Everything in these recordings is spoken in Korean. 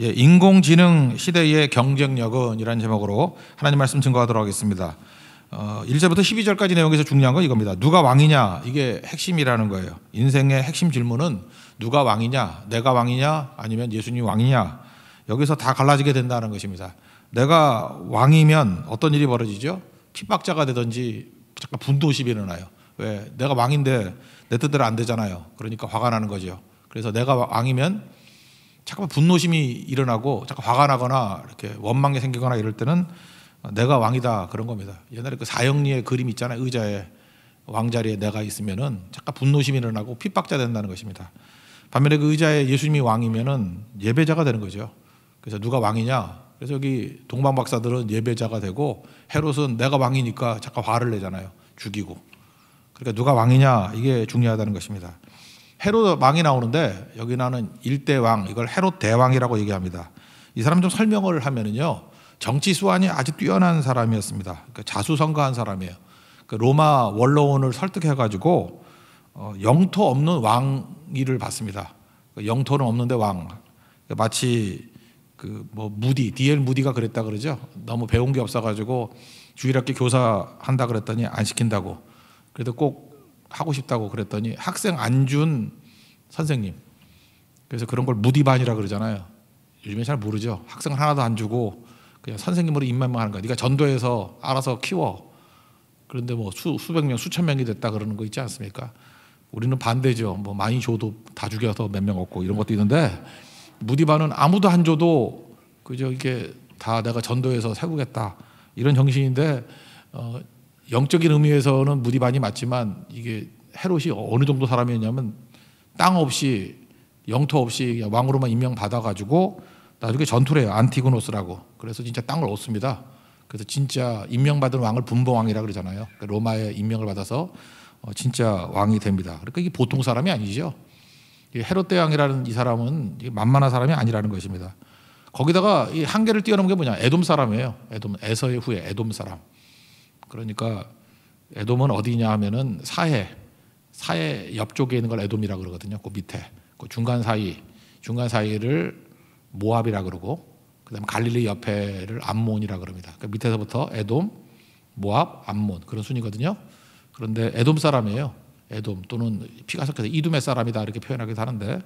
예, 인공지능 시대의 경쟁력은 이라는 제목으로 하나님 말씀 증거하도록 하겠습니다. 어, 1절부터 12절까지 내용에서 중요한 건 이겁니다. 누가 왕이냐? 이게 핵심이라는 거예요. 인생의 핵심 질문은 누가 왕이냐? 내가 왕이냐? 아니면 예수님 왕이냐? 여기서 다 갈라지게 된다는 것입니다. 내가 왕이면 어떤 일이 벌어지죠? 핍박자가 되든지 잠깐 분도 시비 일어나요. 왜? 내가 왕인데 내 뜻대로 안 되잖아요. 그러니까 화가 나는 거죠. 그래서 내가 왕이면 자꾸 분노심이 일어나고 잠깐 화가 나거나 이렇게 원망이 생기거나 이럴 때는 내가 왕이다 그런 겁니다. 옛날에 그 사형리의 그림 있잖아요. 의자에 왕자리에 내가 있으면은 잠깐 분노심이 일어나고 핍박자 된다는 것입니다. 반면에 그 의자에 예수님이 왕이면은 예배자가 되는 거죠. 그래서 누가 왕이냐? 그래서 여기 동방 박사들은 예배자가 되고 헤롯은 내가 왕이니까 잠깐 화를 내잖아요. 죽이고. 그러니까 누가 왕이냐 이게 중요하다는 것입니다. 헤롯 왕이 나오는데 여기 나는 일대 왕 이걸 헤롯 대왕이라고 얘기합니다. 이 사람 좀 설명을 하면은요 정치 수완이 아주 뛰어난 사람이었습니다. 그러니까 자수성가한 사람이에요. 그러니까 로마 원로원을 설득해 가지고 어, 영토 없는 왕위를 받습니다. 그러니까 영토는 없는데 왕. 그러니까 마치 그뭐 무디 디엘 무디가 그랬다 그러죠. 너무 배운 게 없어 가지고 주일학교 교사 한다 그랬더니 안 시킨다고. 그래도 꼭 하고 싶다고 그랬더니 학생 안 준 선생님. 그래서 그런 걸 무디반이라 그러잖아요. 요즘에 잘 모르죠. 학생을 하나도 안 주고 그냥 선생님으로 입만만 하는 거야. 네가 전도해서 알아서 키워. 그런데 뭐 수, 수백 명, 수천 명이 됐다 그러는 거 있지 않습니까? 우리는 반대죠. 뭐 많이 줘도 다 죽여서 몇 명없고 이런 것도 있는데 무디반은 아무도 안 줘도 그저 이게 다 내가 전도해서 세우겠다 이런 정신인데 어, 영적인 의미에서는 무디많이 맞지만 이게 헤롯이 어느 정도 사람이었냐면 땅 없이 영토 없이 왕으로만 임명받아 가지고 나중에 전투를 해요. 안티고노스라고. 그래서 진짜 땅을 얻습니다. 그래서 진짜 임명받은 왕을 분봉왕이라 그러잖아요. 그러니까 로마에 임명을 받아서 어, 진짜 왕이 됩니다. 그러니까 이게 보통 사람이 아니죠. 헤롯 대왕이라는 이 사람은 만만한 사람이 아니라는 것입니다. 거기다가 이 한계를 뛰어넘은 게 뭐냐? 에돔 사람이에요. 에돔 에서의 후에 에돔 사람. 그러니까 에돔은 어디냐 하면은 사해 사해 옆쪽에 있는 걸 에돔이라 그러거든요. 그 밑에 그 중간 사이 중간 사이를 모압이라 그러고 그다음 갈릴리 옆에를 암몬이라 그럽니다. 그 그러니까 밑에서부터 에돔, 모압, 암몬 그런 순이거든요. 그런데 에돔 사람이에요. 에돔 또는 피가 섞여서 이둠의 사람이다 이렇게 표현하기도 하는데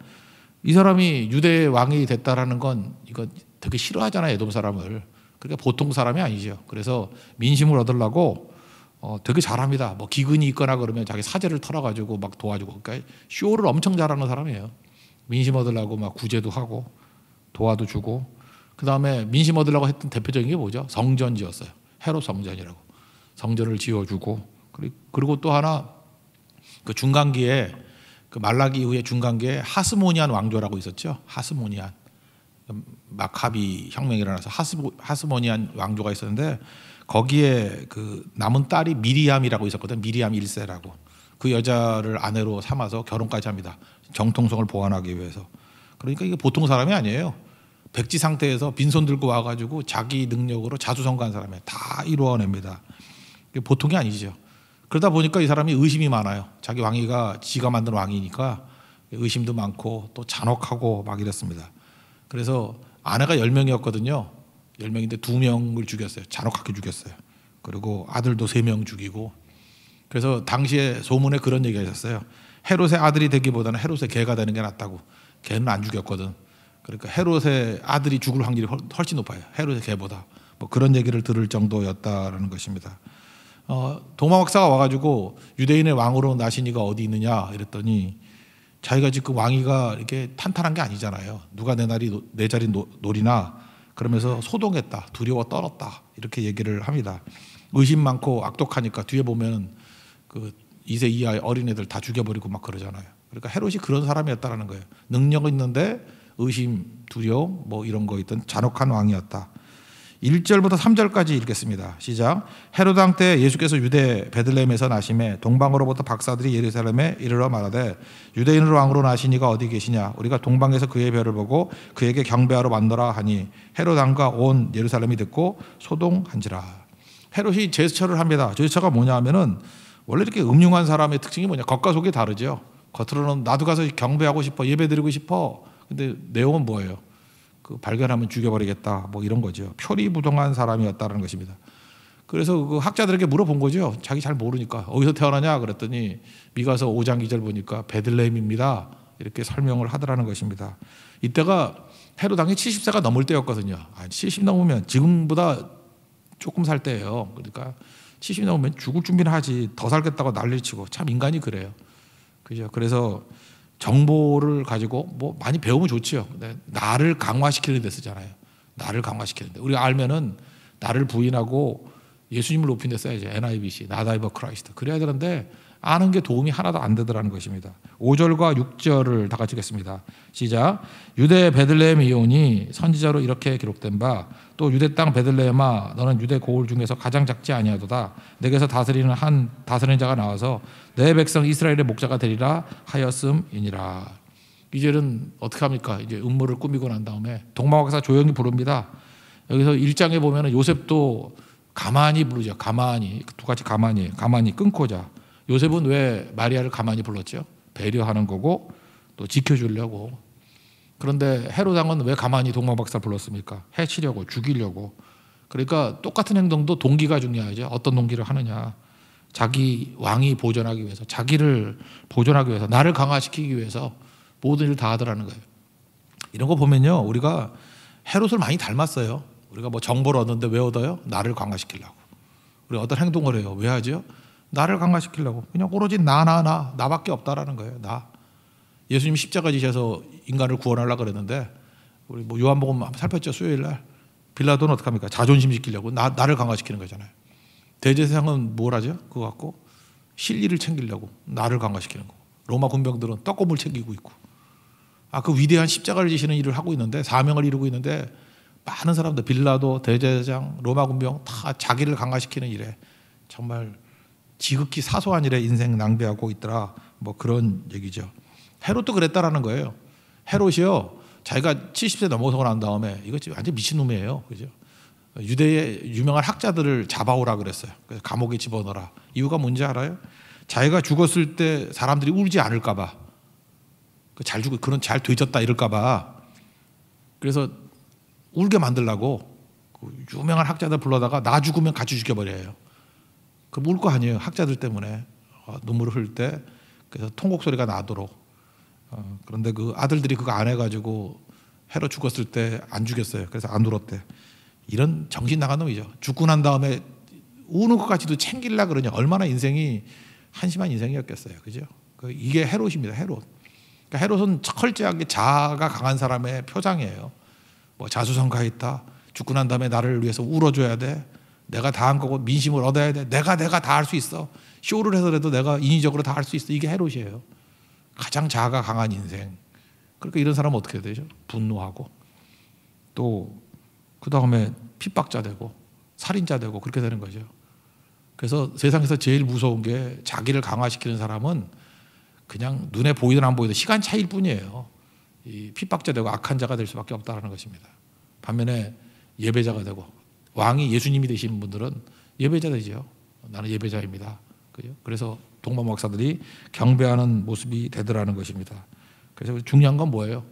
이 사람이 유대 왕이 됐다라는 건 이거 되게 싫어하잖아요. 에돔 사람을. 그러니까 보통 사람이 아니죠. 그래서 민심을 얻으려고 어, 되게 잘합니다. 뭐 기근이 있거나 그러면 자기 사제를 털어가지고 막 도와주고. 그러니까 쇼를 엄청 잘하는 사람이에요. 민심 얻으려고 막 구제도 하고 도와도 주고. 그 다음에 민심 얻으려고 했던 대표적인 게 뭐죠? 성전 지었어요. 헤롯 성전이라고. 성전을 지어주고. 그리고 또 하나 그 중간기에 그 말라기 이후에 중간기에 하스모니안 왕조라고 있었죠. 하스모니안. 마카비 혁명이 일어나서 하스보, 하스모니안 왕조가 있었는데 거기에 그 남은 딸이 미리암이라고 있었거든 미리암 1세라고 그 여자를 아내로 삼아서 결혼까지 합니다 정통성을 보완하기 위해서 그러니까 이게 보통 사람이 아니에요 백지 상태에서 빈손 들고 와가지고 자기 능력으로 자수성가한 사람이 다 이루어냅니다 이게 보통이 아니죠 그러다 보니까 이 사람이 의심이 많아요 자기 왕위가 지가 만든 왕이니까 의심도 많고 또 잔혹하고 막 이랬습니다 그래서 아내가 10명이었거든요. 10명인데 2명을 죽였어요. 잔혹하게 죽였어요. 그리고 아들도 3명 죽이고 그래서 당시에 소문에 그런 얘기가 있었어요. 헤롯의 아들이 되기보다는 헤롯의 개가 되는 게 낫다고. 개는 안 죽였거든. 그러니까 헤롯의 아들이 죽을 확률이 훨씬 높아요. 헤롯의 개보다. 뭐 그런 얘기를 들을 정도였다라는 것입니다. 어, 도마 박사가 와가지고 유대인의 왕으로 나신 이가 어디 있느냐 이랬더니 자기가 지금 그 왕위가 이렇게 탄탄한 게 아니잖아요. 누가 내 날이 내 자리 노리나 그러면서 소동했다, 두려워 떨었다 이렇게 얘기를 합니다. 의심 많고 악독하니까 뒤에 보면 그 2세 이하의 어린애들 다 죽여버리고 막 그러잖아요. 그러니까 헤롯이 그런 사람이었다라는 거예요. 능력은 있는데 의심, 두려움 뭐 이런 거 있던 잔혹한 왕이었다. 1절부터 3절까지 읽겠습니다. 시작. 헤롯 왕때 예수께서 유대 베들레헴에서 나심에 동방으로부터 박사들이 예루살렘에 이르러 말하되 유대인으로 왕으로 나신 이가 어디 계시냐 우리가 동방에서 그의 별을 보고 그에게 경배하러 만더라 하니 헤롯 왕과 온 예루살렘이 듣고 소동한지라. 헤롯이 제스처를 합니다. 제스처가 뭐냐 하면은 원래 이렇게 음흉한 사람의 특징이 뭐냐 겉과 속이 다르죠. 겉으로는 나도 가서 경배하고 싶어 예배드리고 싶어. 근데 내용은 뭐예요? 그 발견하면 죽여버리겠다 뭐 이런 거죠. 표리부동한 사람이었다는 것입니다. 그래서 그 학자들에게 물어본 거죠. 자기 잘 모르니까 어디서 태어나냐 그랬더니 미가서 5장 2절 보니까 베들레헴입니다. 이렇게 설명을 하더라는 것입니다. 이때가 헤로당이 70세가 넘을 때였거든요. 70 아, 넘으면 지금보다 조금 살 때예요. 그러니까 70 넘으면 죽을 준비는 하지 더 살겠다고 난리치고 참 인간이 그래요. 그죠? 그래서 정보를 가지고 뭐 많이 배우면 좋지요. 근데 나를 강화시키는 데 쓰잖아요. 나를 강화시키는데 우리가 알면은 나를 부인하고 예수님을 높인 데 써야죠. NIBC, 나다이버 크라이스트. 그래야 되는데 아는 게 도움이 하나도 안 되더라는 것입니다. 5절과 6절을 다 같이 읽겠습니다. 시작. 유대 베들레헴 이온이 선지자로 이렇게 기록된 바 또 유대 땅 베들레헴아 너는 유대 고을 중에서 가장 작지 아니하도다 내게서 다스리는 한 다스리는 자가 나와서 내 백성 이스라엘의 목자가 되리라 하였음이니라. 이제는 어떻게 합니까? 이제 음모를 꾸미고 난 다음에 동방박사 조용히 부릅니다. 여기서 1장에보면 요셉도 가만히 부르죠. 가만히 똑같이 가만히 가만히 끊고자 요셉은 왜 마리아를 가만히 불렀죠? 배려하는 거고 또 지켜주려고. 그런데 헤로당은 왜 가만히 동방박사 불렀습니까? 해치려고, 죽이려고. 그러니까 똑같은 행동도 동기가 중요하죠. 어떤 동기를 하느냐. 자기 왕이 보존하기 위해서, 자기를 보존하기 위해서, 나를 강화시키기 위해서 모든 일을 다 하더라는 거예요. 이런 거 보면요, 우리가 헤롯을 많이 닮았어요. 우리가 뭐 정보를 얻는데 왜 얻어요? 나를 강화시키려고. 우리 어떤 행동을 해요. 왜 하죠? 나를 강화시키려고 그냥 오로지 나나나 나, 밖에 없다라는 거예요. 나. 예수님 십자가 지셔서 인간을 구원하려고 그랬는데 우리 뭐 요한복음 살폈죠 수요일 날 빌라도는 어떻게 합니까? 자존심 지키려고 나 나를 강화시키는 거잖아요. 대제사장은 뭘 하죠? 그거 갖고 실리를 챙기려고 나를 강화시키는 거. 로마 군병들은 떡고물 챙기고 있고. 아 그 위대한 십자가를 지시는 일을 하고 있는데 사명을 이루고 있는데 많은 사람들 빌라도 대제사장 로마 군병 다 자기를 강화시키는 일에 정말 지극히 사소한 일에 인생 낭비하고 있더라. 뭐 그런 얘기죠. 헤롯도 그랬다라는 거예요. 헤롯이요. 자기가 70세 넘어서 난 다음에 이거 지 완전 미친놈이에요. 그죠? 유대의 유명한 학자들을 잡아오라 그랬어요. 그래서 감옥에 집어넣어라. 이유가 뭔지 알아요? 자기가 죽었을 때 사람들이 울지 않을까 봐. 그 잘 죽어 그런 잘 되졌다 이럴까 봐. 그래서 울게 만들라고 그 유명한 학자들 불러다가 나 죽으면 같이 죽여버려요. 그럼 울거 아니에요. 학자들 때문에 어, 눈물을 흘릴 때 그래서 통곡 소리가 나도록 어, 그런데 그 아들들이 그거 안 해가지고 해로 죽었을 때 안 죽였어요. 그래서 안 울었대. 이런 정신 나간 놈이죠. 죽고 난 다음에 우는 것까지도 챙길라 그러냐. 얼마나 인생이 한심한 인생이었겠어요. 그죠? 그 이게 헤롯입니다. 헤롯. 그러니까 헤롯은 철저하게 자아가 강한 사람의 표장이에요. 뭐 자수성가했다. 죽고 난 다음에 나를 위해서 울어줘야 돼. 내가 다 한 거고 민심을 얻어야 돼. 내가 내가 다 할 수 있어. 쇼를 해서라도 내가 인위적으로 다 할 수 있어. 이게 헤롯이에요. 가장 자아가 강한 인생. 그러니까 이런 사람은 어떻게 되죠? 분노하고 또그 다음에 핍박자 되고 살인자 되고 그렇게 되는 거죠. 그래서 세상에서 제일 무서운 게 자기를 강화시키는 사람은 그냥 눈에 보이든 안 보이든 시간 차일 뿐이에요. 이 핍박자 되고 악한 자가 될 수밖에 없다는 것입니다. 반면에 예배자가 되고 왕이 예수님이 되신 분들은 예배자들이죠. 나는 예배자입니다. 그죠? 그래서 동방 목사들이 경배하는 모습이 되더라는 것입니다. 그래서 중요한 건 뭐예요?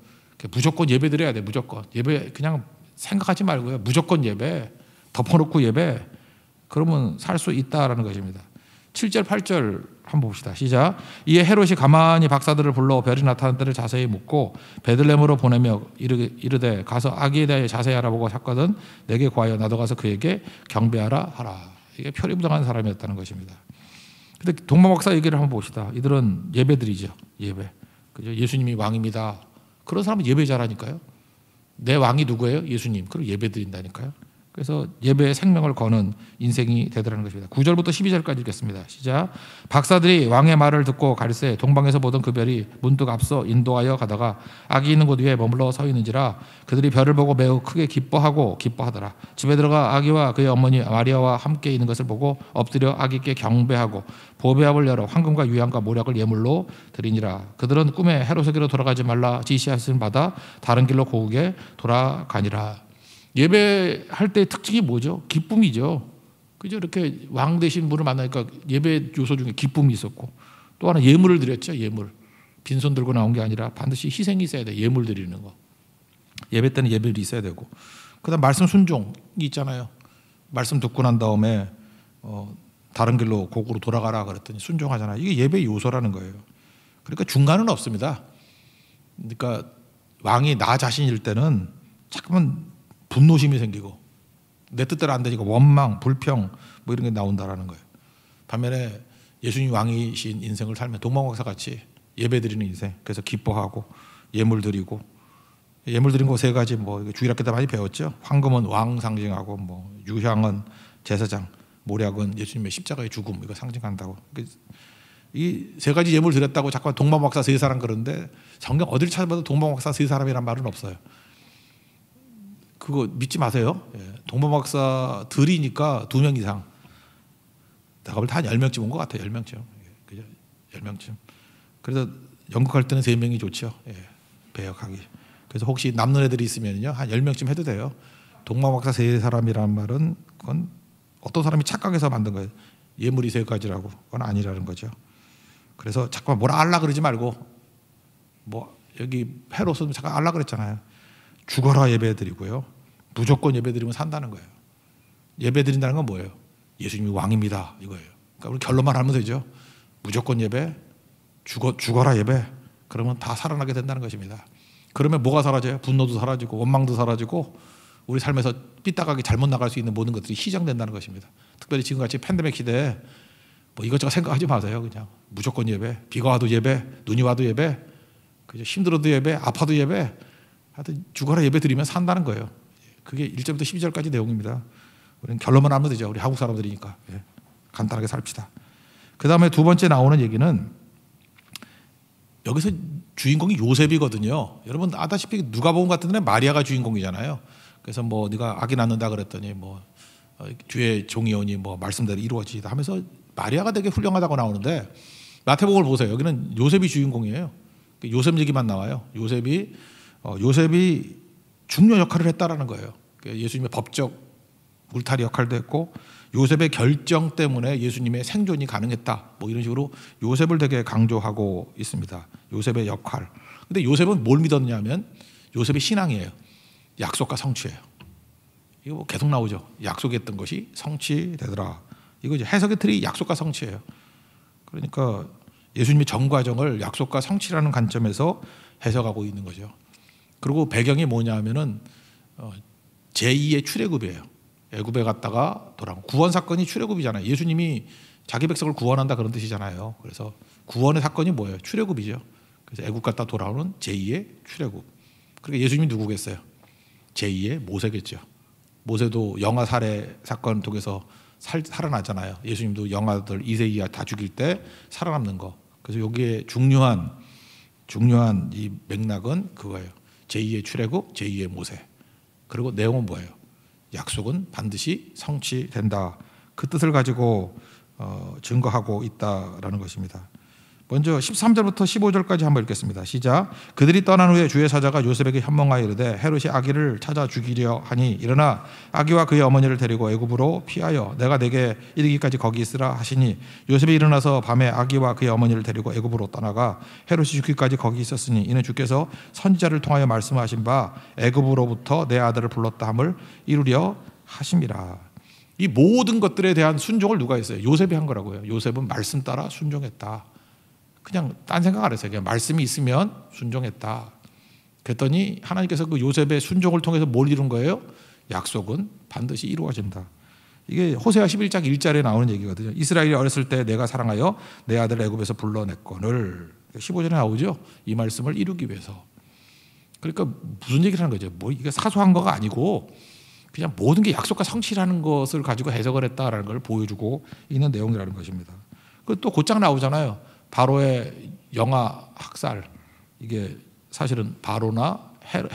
무조건 예배드려야 돼. 무조건 예배 그냥 생각하지 말고요. 무조건 예배 덮어놓고 예배 그러면 살 수 있다라는 것입니다. 7절 8절 한번 봅시다. 시작. 이에 헤롯이 가만히 박사들을 불러 별이 나타난 때를 자세히 묻고 베들레으로 보내며 이르되 가서 아기에 대해 자세히 알아보고 찾거든 내게 구하여 나도 가서 그에게 경배하라 하라. 이게 표리부당한 사람이었다는 것입니다. 근데 동방 박사 얘기를 한번 봅시다. 이들은 예배들이죠. 예배. 그죠? 예수님이 왕입니다. 그런 사람은 예배자라니까요. 내 왕이 누구예요? 예수님. 그럼 예배 드린다니까요. 그래서 예배의 생명을 거는 인생이 되더라는 것입니다. 9절부터 12절까지 읽겠습니다. 시작. 박사들이 왕의 말을 듣고 가리세 동방에서 보던 그 별이 문득 앞서 인도하여 가다가 아기 있는 곳 위에 머물러 서 있는지라 그들이 별을 보고 매우 크게 기뻐하고 기뻐하더라. 집에 들어가 아기와 그의 어머니 마리아와 함께 있는 것을 보고 엎드려 아기께 경배하고 보배합을 열어 황금과 유양과 모략을 예물로 드리니라. 그들은 꿈에 해로세계로 돌아가지 말라 지시하신 바다 다른 길로 고국에 돌아가니라. 예배할 때 특징이 뭐죠? 기쁨이죠. 그죠? 이렇게 왕되신 분을 만나니까 예배 요소 중에 기쁨이 있었고 또 하나 예물을 드렸죠. 예물. 빈손 들고 나온 게 아니라 반드시 희생이 있어야 돼. 예물 드리는 거. 예배 때는 예배를 있어야 되고. 그다음 말씀 순종이 있잖아요. 말씀 듣고 난 다음에 어, 다른 길로 곡으로 돌아가라 그랬더니 순종하잖아요. 이게 예배 요소라는 거예요. 그러니까 중간은 없습니다. 그러니까 왕이 나 자신일 때는 잠깐만 분노심이 생기고 내 뜻대로 안 되니까 원망, 불평 뭐 이런 게 나온다라는 거예요. 반면에 예수님 왕이신 인생을 살면 동방박사 같이 예배드리는 인생. 그래서 기뻐하고 예물 드리고 예물 드린 거세 가지 뭐 주일학교 때 많이 배웠죠. 황금은 왕 상징하고 뭐 유향은 제사장, 모략은 예수님의 십자가의 죽음 이거 상징한다고. 그 이세 가지 예물 드렸다고 잠깐 동방박사 세 사람 그런데 성경 어딜 찾아봐도 동방박사 세 사람이란 말은 없어요. 그거 믿지 마세요. 예. 동범박사들이니까 두 명 이상. 내가 볼때 한1명쯤 온 것 같아요. 1명쯤 예. 그죠? 1명쯤 그래서 연극 할 때는 3명이 좋죠. 예. 배역하기. 그래서 혹시 남는 애들이 있으면요. 한 10명쯤 해도 돼요. 동방박사 세 사람이라는 말은 그건 어떤 사람이 착각해서 만든 거예요. 예물이 세 가지라고. 그건 아니라는 거죠. 그래서 잠깐 뭐라 알라 그러지 말고 뭐 여기 헤로스 잠깐 알라 그랬잖아요. 죽어라 예배드리고요. 무조건 예배드리면 산다는 거예요. 예배드린다는 건 뭐예요? 예수님이 왕입니다. 이거예요. 그러니까 우리 결론만 하면 되죠. 무조건 예배, 죽어, 죽어라 예배. 그러면 다 살아나게 된다는 것입니다. 그러면 뭐가 사라져요? 분노도 사라지고 원망도 사라지고 우리 삶에서 삐딱하게 잘못 나갈 수 있는 모든 것들이 희정된다는 것입니다. 특별히 지금같이 팬데믹 시대에 뭐 이것저것 생각하지 마세요. 그냥 무조건 예배, 비가 와도 예배, 눈이 와도 예배, 그죠? 힘들어도 예배, 아파도 예배, 하여튼 죽어라 예배 드리면 산다는 거예요. 그게 1절부터 12절까지 내용입니다. 우리는 결론만 하면 되죠. 우리 한국 사람들이니까. 예. 간단하게 살읍다그 다음에 두 번째 나오는 얘기는 여기서 주인공이 요셉이거든요. 여러분 아다시피 누가복음 같은 데는 마리아가 주인공이잖아요. 그래서 뭐 네가 아기 낳는다 그랬더니 뭐 뒤에 어, 종이 오니 뭐 말씀대로 이루어지다 하면서 마리아가 되게 훌륭하다고 나오는데 마태복음을 보세요. 여기는 요셉이 주인공이에요. 그 요셉 얘기만 나와요. 요셉이 어, 요셉이 중요 역할을 했다라는 거예요. 예수님의 법적 울타리 역할도 했고 요셉의 결정 때문에 예수님의 생존이 가능했다. 뭐 이런 식으로 요셉을 되게 강조하고 있습니다. 요셉의 역할. 근데 요셉은 뭘 믿었냐면 요셉의 신앙이에요. 약속과 성취예요. 이거 뭐 계속 나오죠. 약속했던 것이 성취되더라. 이거 이제 해석의 틀이 약속과 성취예요. 그러니까 예수님의 정과정을 약속과 성취라는 관점에서 해석하고 있는 거죠. 그리고 배경이 뭐냐 하면은 어, 제2의 출애굽이에요. 애굽에 갔다가 돌아온 구원 사건이 출애굽이잖아요. 예수님이 자기 백성을 구원한다 그런 뜻이잖아요. 그래서 구원의 사건이 뭐예요? 출애굽이죠. 그래서 애굽 갔다 돌아오는 제2의 출애굽. 그러니까 예수님이 누구겠어요? 제2의 모세겠죠. 모세도 영아 살해 사건 통해서 살, 살아나잖아요. 예수님도 영아들 2세 이하 다 죽일 때 살아남는 거. 그래서 여기에 중요한 중요한 이 맥락은 그거예요. 제2의 출애굽, 제2의 모세. 그리고 내용은 뭐예요? 약속은 반드시 성취된다. 그 뜻을 가지고 어, 증거하고 있다라는 것입니다. 먼저 13절부터 15절까지 한번 읽겠습니다. 시작. 그들이 떠난 후에 주의 사자가 요셉에게 현몽하여 이르되 헤롯이 아기를 찾아 죽이려 하니 일어나 아기와 그의 어머니를 데리고 애굽으로 피하여 내가 내게 이르기까지 거기 있으라 하시니 요셉이 일어나서 밤에 아기와 그의 어머니를 데리고 애굽으로 떠나가 헤롯이 죽기까지 거기 있었으니 이는 주께서 선지자를 통하여 말씀하신 바 애굽으로부터 내 아들을 불렀다 함을 이루려 하심이라. 이 모든 것들에 대한 순종을 누가 했어요? 요셉이 한 거라고요. 요셉은 말씀 따라 순종했다. 그냥 딴 생각 안 했어요. 그냥 말씀이 있으면 순종했다. 그랬더니 하나님께서 그 요셉의 순종을 통해서 뭘 이룬 거예요? 약속은 반드시 이루어진다. 이게 호세아 11장 1절에 나오는 얘기거든요. 이스라엘이 어렸을 때 내가 사랑하여 내 아들 애굽에서 불러냈거늘 15절에 나오죠. 이 말씀을 이루기 위해서. 그러니까 무슨 얘기를 하는 거죠? 뭐 이게 사소한 거가 아니고 그냥 모든 게 약속과 성취라는 것을 가지고 해석을 했다라는 걸 보여주고 있는 내용이라는 것입니다. 그또 곧장 나오잖아요. 바로의 영아 학살 이게 사실은 바로나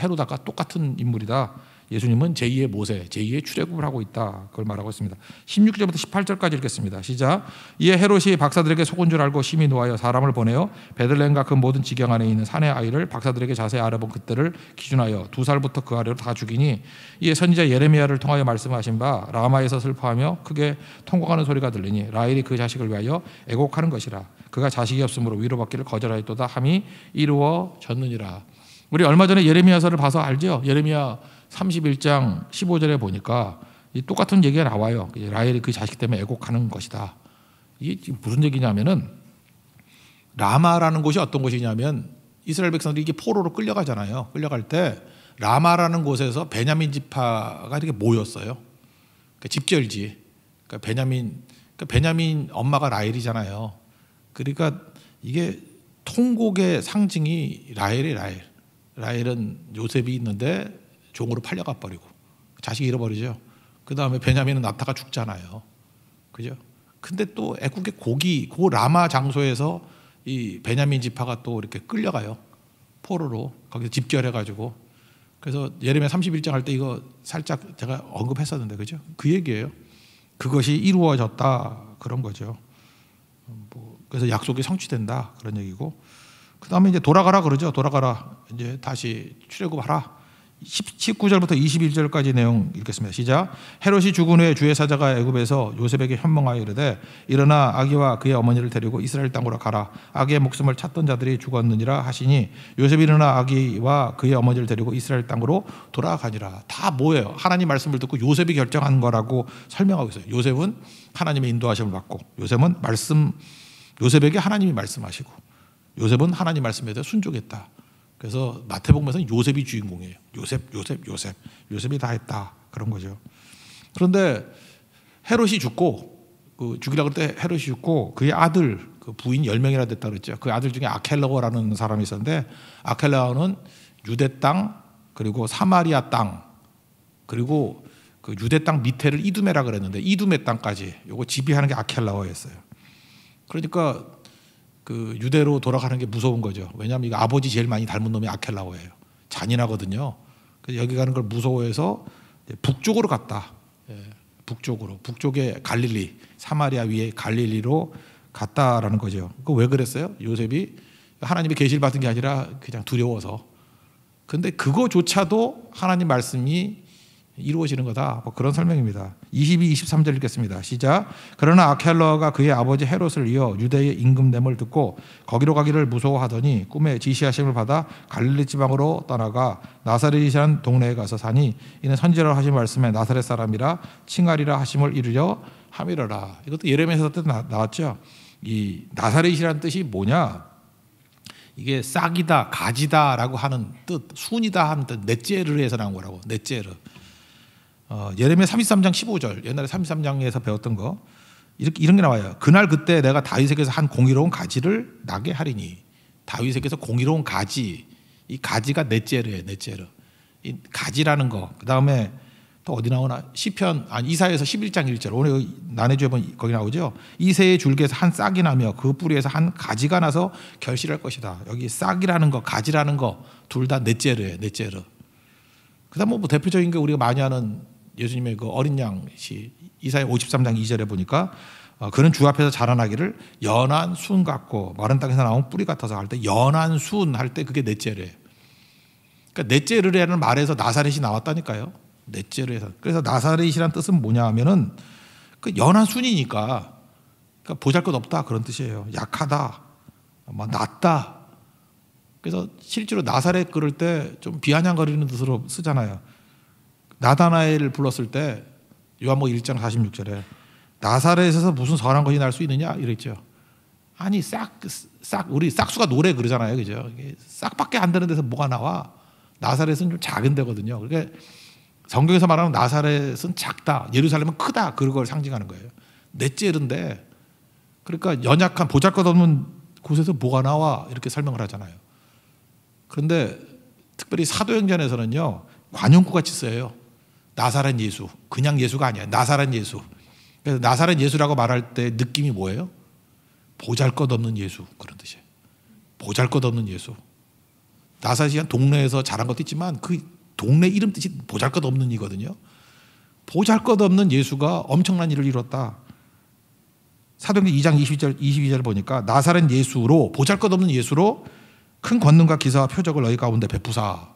헤로다가 똑같은 인물이다. 예수님은 제2의 모세, 제2의 출애굽을 하고 있다. 그걸 말하고 있습니다. 16절부터 18절까지 읽겠습니다. 시작. 이에 헤롯이 박사들에게 속은 줄 알고 심히 노하여 사람을 보내어 베들레헴과 그 모든 지경 안에 있는 산의 아이를 박사들에게 자세히 알아본 그때를 기준하여 두 살부터 그 아래로 다 죽이니 이에 선지자 예레미야를 통하여 말씀하신 바 라마에서 슬퍼하며 크게 통곡하는 소리가 들리니 라헬이 그 자식을 위하여 애곡하는 것이라. 그가 자식이 없으므로 위로받기를 거절하였도다 함이 이루어졌느니라. 우리 얼마 전에 예레미야서를 봐서 알죠? 예레미야 31장 15절에 보니까 똑같은 얘기가 나와요. 라헬이 그 자식 때문에 애곡하는 것이다. 이게 무슨 얘기냐면은 라마라는 곳이 어떤 곳이냐면 이스라엘 백성들이 이게 포로로 끌려가잖아요. 끌려갈 때 라마라는 곳에서 베냐민 지파가 이렇게 모였어요. 그러니까 집결지. 그러니까 베냐민 그러니까 베냐민 엄마가 라헬이잖아요. 그러니까 이게 통곡의 상징이 라헬이 라헬. 라헬은 요셉이 있는데 종으로 팔려가 버리고 자식 잃어버리죠. 그 다음에 베냐민은 나타가 죽잖아요. 그죠? 근데 또 애국의 고기, 고 라마 장소에서 이 베냐민 지파가 또 이렇게 끌려가요. 포로로. 거기서 집결해가지고. 그래서 예레미야 31장 할 때 이거 살짝 제가 언급했었는데, 그죠? 그 얘기예요. 그것이 이루어졌다. 그런 거죠. 그래서 약속이 성취된다 그런 얘기고 그 다음에 이제 돌아가라 그러죠. 돌아가라 이제 다시 출애굽하라. 19절부터 21절까지 내용 읽겠습니다. 시작. 헤롯이 죽은 후에 주의 사자가 애굽에서 요셉에게 현몽하여 이르되 일어나 아기와 그의 어머니를 데리고 이스라엘 땅으로 가라. 아기의 목숨을 찾던 자들이 죽었느니라 하시니 요셉이 일어나 아기와 그의 어머니를 데리고 이스라엘 땅으로 돌아가니라. 다 뭐예요? 하나님 말씀을 듣고 요셉이 결정한 거라고 설명하고 있어요. 요셉은 하나님의 인도하심을 받고 요셉은 말씀 요셉에게 하나님이 말씀하시고 요셉은 하나님 말씀에 대해 순종했다. 그래서 마태복음에서는 요셉이 주인공이에요. 요셉, 요셉, 요셉. 요셉이 다 했다. 그런 거죠. 그런데 헤롯이 죽고 그 죽이라고 할때 헤롯이 죽고 그의 아들 그 부인 1 0명이라 됐다 그랬죠. 그 아들 중에 아켈라고라는 사람이 있었는데 아켈라고는 유대 땅 그리고 사마리아 땅 그리고 그 유대 땅 밑에를 이두메라 그랬는데 이두메 땅까지 요거 지배하는 게 아켈라고였어요. 그러니까 그 유대로 돌아가는 게 무서운 거죠. 왜냐하면 이거 아버지 제일 많이 닮은 놈이 아켈라오예요. 잔인하거든요. 그래서 여기 가는 걸 무서워해서 북쪽으로 갔다. 예, 북쪽으로 북쪽의 갈릴리 사마리아 위에 갈릴리로 갔다라는 거죠. 그 왜 그랬어요? 요셉이 하나님의 계시 받은 게 아니라 그냥 두려워서. 근데 그거조차도 하나님 말씀이 이루어지는 거다. 뭐 그런 설명입니다. 22, 23절 읽겠습니다. 시작. 그러나 아켈러가 그의 아버지 헤롯을 이어 유대의 임금됨을 듣고 거기로 가기를 무서워하더니 꿈에 지시하심을 받아 갈릴리 지방으로 떠나가 나사렛이라는 동네에 가서 사니 이는 선지자 하신 말씀에 나사렛 사람이라 칭하리라 하심을 이루려 함이러라. 이것도 예레미야서 때 나왔죠. 이나사렛이라는 뜻이 뭐냐? 이게 싹이다, 가지다라고 하는 뜻, 순이다 하는 뜻, 넷째를 해서 나온 거라고. 넷째를. 어, 예레미야 33장 15절 옛날에 33장에서 배웠던 거 이렇게 이런 게 나와요. 그날 그때 내가 다윗에게서 한 공의로운 가지를 나게 하리니 다윗에게서 공의로운 가지 이 가지가 넷째르예요. 넷째르 이 가지라는 거 그 다음에 또 어디 나오나 시편 아니 이사에서 11장 1절 오늘 난해주에 보면 거기 나오죠 이새의 줄기에서 한 싹이 나며 그 뿌리에서 한 가지가 나서 결실할 것이다 여기 싹이라는 거 가지라는 거 둘 다 넷째르예요 넷째르 그다음 뭐, 뭐 대표적인 게 우리가 많이 하는 예수님의 그 어린 양시 이사의 53장 2절에 보니까 어, 그는 주 앞에서 자라나기를 연한 순 같고 마른 땅에서 나온 뿌리 같아서 할 때 연한 순 할 때 그게 넷째래요. 그러니까 넷째르라는 말에서 나사렛이 나왔다니까요. 넷째르에서 그래서 나사렛이란 뜻은 뭐냐 하면은 그 연한 순이니까 그러니까 보잘것없다 그런 뜻이에요. 약하다, 막낫다 뭐 그래서 실제로 나사렛 그럴 때 좀 비아냥거리는 뜻으로 쓰잖아요. 나다나엘을 불렀을 때 요한복 1장 46절에 나사렛에서 무슨 선한 것이 날 수 있느냐 이랬죠. 아니 싹 싹 우리 싹수가 노래 그러잖아요, 그죠? 싹밖에 안 되는 데서 뭐가 나와? 나사렛은 좀 작은 데거든요. 그게 그러니까 성경에서 말하는 나사렛은 작다, 예루살렘은 크다 그걸 상징하는 거예요. 넷째인데 그러니까 연약한 보잘것없는 곳에서 뭐가 나와 이렇게 설명을 하잖아요. 그런데 특별히 사도행전에서는요 관용구 같이 써요 나사렛 예수. 그냥 예수가 아니야. 나사렛 예수. 그래서 나사렛 예수라고 말할 때 느낌이 뭐예요? 보잘 것 없는 예수. 그런 뜻이에요. 보잘 것 없는 예수. 나사렛이 동네에서 자란 것도 있지만 그 동네 이름 뜻이 보잘 것 없는 이거든요. 보잘 것 없는 예수가 엄청난 일을 이뤘다. 사도행전 2장 22절, 22절을 보니까 나사렛 예수로 보잘 것 없는 예수로 큰 권능과 기사와 표적을 너희 가운데 베푸사.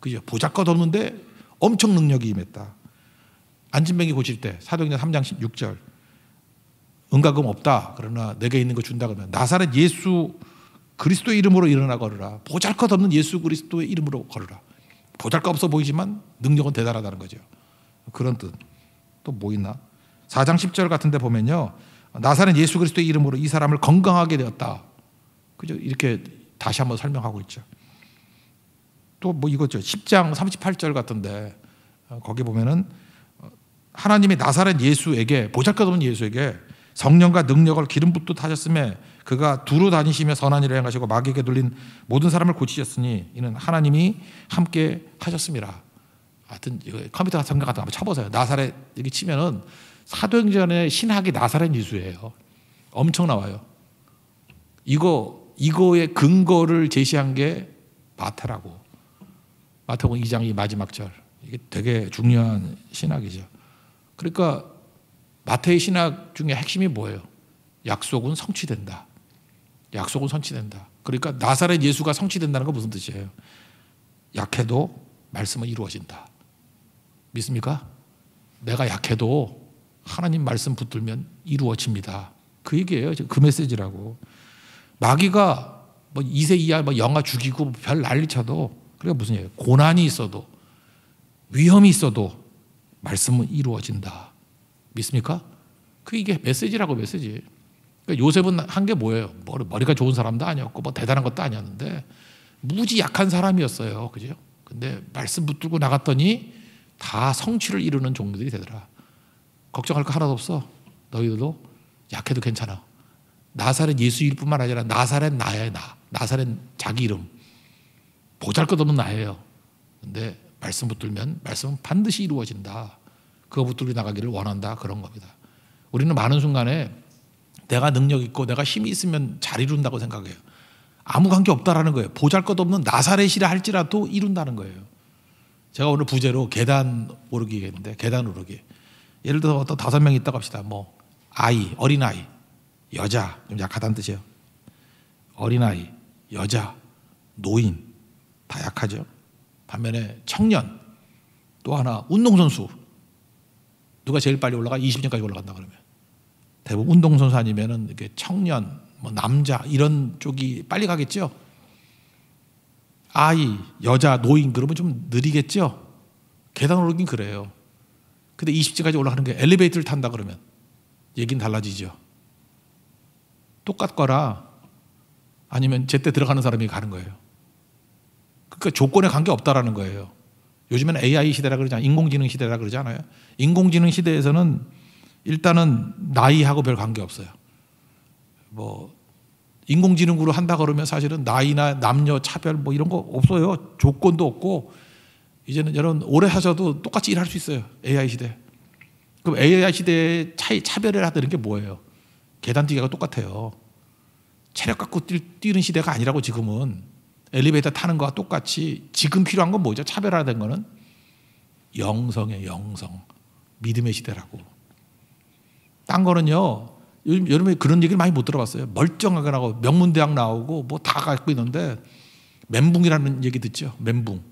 그죠? 보잘 것 없는데 엄청 능력이 임했다. 안진병이 고칠 때 사도행전 3장 16절 은가금 없다. 그러나 내게 있는 거 준다 그러면 나사렛 예수 그리스도의 이름으로 일어나 걸으라. 보잘것없는 예수 그리스도의 이름으로 걸으라. 보잘것없어 보이지만 능력은 대단하다는 거죠. 그런 뜻. 또 뭐 있나? 4장 10절 같은 데 보면요. 나사렛 예수 그리스도의 이름으로 이 사람을 건강하게 되었다. 그죠? 이렇게 다시 한번 설명하고 있죠. 또뭐 이거죠. 10장 38절 같은데 어, 거기 보면은 어, 하나님이 나사렛 예수에게 보잘것없는 예수에게 성령과 능력을 기름 붓듯 하셨음에 그가 두루 다니시며 선한 일을 행하시고 마귀에게 눌린 모든 사람을 고치셨으니 이는 하나님이 함께 하셨습니다. 하여튼 이거 컴퓨터 같은 거 같은 거 한번 쳐보세요. 나사렛 이렇게 치면은 사도행전의 신학이 나사렛 예수예요. 엄청 나와요. 이거 이거의 근거를 제시한 게 마태라고. 마태복음 2장 이 마지막 절. 이게 되게 중요한 신학이죠. 그러니까 마태의 신학 중에 핵심이 뭐예요? 약속은 성취된다. 약속은 성취된다. 그러니까 나사렛 예수가 성취된다는 건 무슨 뜻이에요? 약해도 말씀은 이루어진다. 믿습니까? 내가 약해도 하나님 말씀 붙들면 이루어집니다. 그 얘기예요. 그 메시지라고. 마귀가 뭐 2세 이하 영아 죽이고 뭐 별 난리 쳐도 그러니 무슨 얘기예요? 고난이 있어도 위험이 있어도 말씀은 이루어진다. 믿습니까? 그 이게 메시지라고 메시지. 그러니까 요셉은 한 게 뭐예요? 머리가 좋은 사람도 아니었고 뭐 대단한 것도 아니었는데 무지 약한 사람이었어요. 그죠? 근데 말씀 붙들고 나갔더니 다 성취를 이루는 종들이 되더라. 걱정할 거 하나도 없어. 너희들도 약해도 괜찮아. 나사렛 예수일 뿐만 아니라 나사렛 나야 나. 나사렛 자기 이름. 보잘것없는 나예요. 근데 말씀 붙들면 말씀은 반드시 이루어진다. 그거 붙들고 나가기를 원한다. 그런 겁니다. 우리는 많은 순간에 내가 능력 있고 내가 힘이 있으면 잘 이룬다고 생각해요. 아무 관계 없다라는 거예요. 보잘것없는 나사렛이라 할지라도 이룬다는 거예요. 제가 오늘 부제로 계단 오르기 했는데 계단 오르기. 예를 들어서 또 다섯 명이 있다고 합시다. 뭐 아이, 어린아이, 여자, 좀 약하다는 뜻이에요. 어린아이, 여자, 노인, 다약하죠. 반면에 청년, 또 하나 운동선수. 누가 제일 빨리 올라가? 20년까지 올라간다 그러면. 대부분 운동선수 아니면은 이렇게 청년, 뭐 남자 이런 쪽이 빨리 가겠죠. 아이, 여자, 노인 그러면 좀 느리겠죠. 계단 오르긴 그래요. 근데 20층까지 올라가는 게 엘리베이터를 탄다 그러면 얘기는 달라지죠. 똑같거나 아니면 제때 들어가는 사람이 가는 거예요. 그러니까 조건에 관계 없다라는 거예요. 요즘에는 AI 시대라 그러지 아요 인공지능 시대라 그러지 아요 인공지능 시대에서는 일단은 나이하고 별 관계 없어요. 뭐 인공지능으로 한다 그러면 사실은 나이나 남녀 차별 뭐 이런 거 없어요. 조건도 없고 이제는 여러분 오래 하셔도 똑같이 일할 수 있어요. AI 시대. 그럼 AI 시대의 차이 차별을 하는게 뭐예요? 계단 뛰기가 똑같아요. 체력 갖고 뛰, 뛰는 시대가 아니라고 지금은 엘리베이터 타는 거와 똑같이 지금 필요한 건 뭐죠? 차별화된 거는 영성의 영성. 믿음의 시대라고. 딴 거는요, 요즘, 여름에 그런 얘기를 많이 못 들어봤어요. 멀쩡하게 나고 명문대학 나오고 뭐 다 갖고 있는데 멘붕이라는 얘기 듣죠. 멘붕.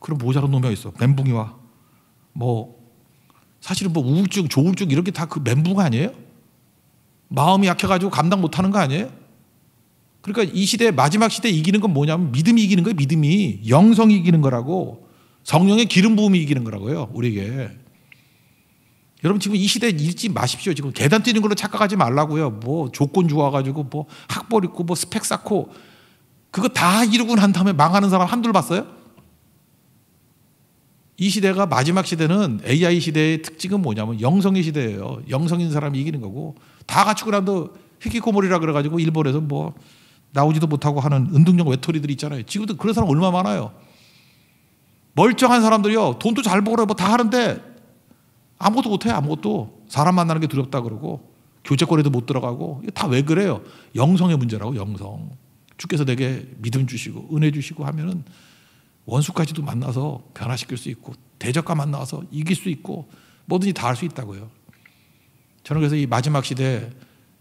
그럼 모자로 노명 있어. 멘붕이와 뭐 사실은 뭐 우울증, 조울증 이렇게 다 그 멘붕 아니에요? 마음이 약해가지고 감당 못하는 거 아니에요? 그러니까 이 시대 마지막 시대 이기는 건 뭐냐면 믿음이 이기는 거예요. 믿음이 영성이 이기는 거라고 성령의 기름 부음이 이기는 거라고요. 우리에게. 여러분 지금 이시대잃지 마십시오. 지금 계단 뛰는 걸로 착각하지 말라고요. 뭐 조건 좋아가지고 뭐 학벌 있고 뭐 스펙 쌓고 그거 다 이루고 난 다음에 망하는 사람 한둘 봤어요? 이 시대가 마지막 시대는 AI 시대의 특징은 뭐냐면 영성의 시대예요. 영성인 사람이 이기는 거고 다 갖추고 나도 히키코모리라 그래가지고 일본에서 뭐 나오지도 못하고 하는 은둔형 외톨이들이 있잖아요. 지금도 그런 사람 얼마 많아요. 멀쩡한 사람들이요. 돈도 잘 벌어요. 뭐다 하는데 아무것도 못해 아무것도. 사람 만나는 게 두렵다 그러고 교제권에도 못 들어가고 다왜 그래요? 영성의 문제라고 영성. 주께서 내게 믿음 주시고 은혜 주시고 하면은 원수까지도 만나서 변화시킬 수 있고 대적과 만나서 이길 수 있고 뭐든지 다 할 수 있다고요. 저는 그래서 이 마지막 시대에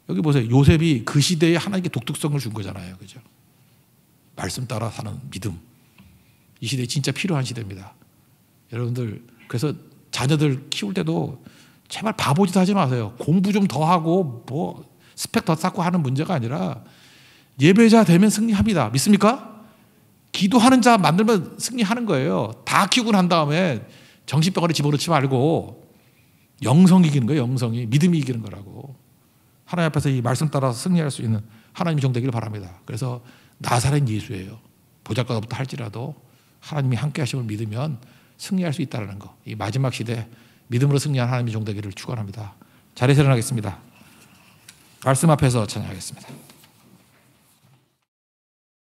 여기 보세요. 요셉이 그 시대에 하나님께 독특성을 준 거잖아요. 그죠? 말씀 따라 사는 믿음. 이 시대에 진짜 필요한 시대입니다. 여러분들, 그래서 자녀들 키울 때도 제발 바보짓 하지 마세요. 공부 좀 더 하고, 뭐, 스펙 더 쌓고 하는 문제가 아니라 예배자 되면 승리합니다. 믿습니까? 기도하는 자 만들면 승리하는 거예요. 다 키우고 난 다음에 정신병원에 집어넣지 말고 영성이 이기는 거예요, 영성이. 믿음이 이기는 거라고. 하나님 앞에서 이 말씀 따라 승리할 수 있는 하나님의 종 되길 바랍니다. 그래서 나사렛 예수예요. 보잘것없다 할지라도 하나님이 함께 하심을 믿으면 승리할 수 있다는 거. 이 마지막 시대 믿음으로 승리한 하나님의 종 되기를 축원합니다. 자리에 일어나겠습니다. 말씀 앞에서 찬양하겠습니다.